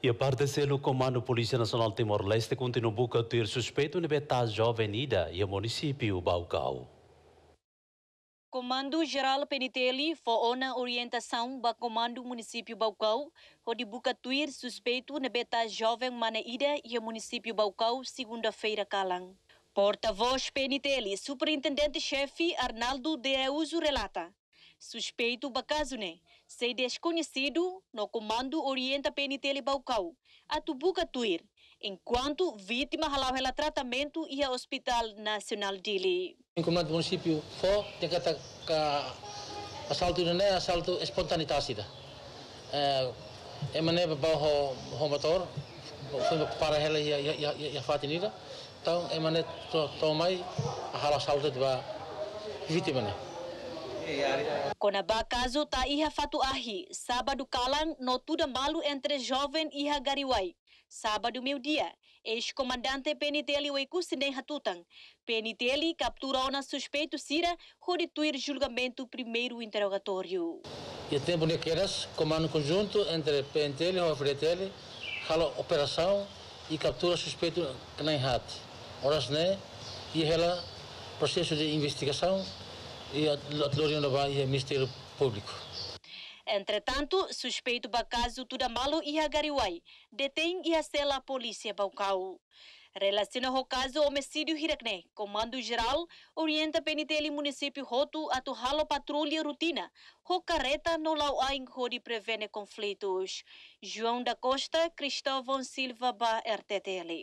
E a parte o comando Polícia Nacional Timor-Leste continua a ter suspeito Betá jovem Ida e o município Baucau. Comando Geral Penitelli foi na orientação do Comando Município Baucau, onde buca tuir suspeito no Betá jovem Manaída e o município Baucau, segunda-feira calang. Porta-voz Penitelli Superintendente-Chefe Arnaldo Deuso relata suspeito Bacazune, sei desconhecido no comando Orienta PNTL Baucau, a Tubuca Tuir, enquanto vítima ralau ela tratamento e ao Hospital Nacional Dili. O comando do município foi, tem que atacar assalto não é assalto espontaneidade. Eh, é maneira para o motor, para ela e a fatinida, então é maneira tomar a ralau assalto de vítima, né? Kona caso ta iha fatu ahi, sábado kalang no tuda malu entre jovem iha gariwai. Sábado meio-dia, ex-comandante Peniteli Weiku Sinem Hatutang. Peniteli capturou na suspeito Sira, rodituir julgamento primeiro interrogatório. E tempo de queiras, comando conjunto entre Peniteli e Ofreteli, fala operação e captura suspeito Kneinhat. Horas né, e ela processo de investigação y Atlorio Navai é Ministério Público. Entretanto, suspeito para caso Tudamalo e Hagariwai detém e acela a polícia baucau. Relaciona o caso homicídio Hiracné, Comando-Geral, orienta PNTL município Roto a torrá-lo patrulha rutina. O carreta no lau a enrode prevene conflitos. João da Costa, Cristóvão Silva, ba RTTL.